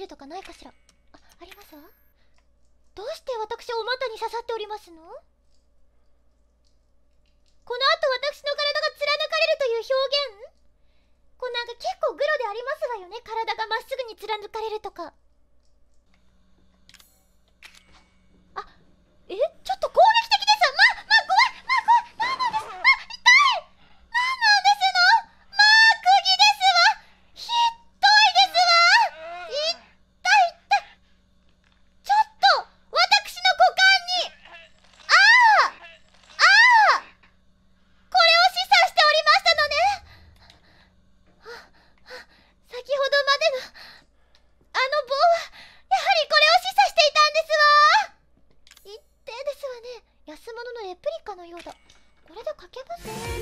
ルとかないかしらあありますわどうして私お股に刺さっておりますのこの後私の体が貫かれるという表現こうなんか結構グロでありますわよね体がまっすぐに貫かれるとか物のレプリカのようだこれで掛けません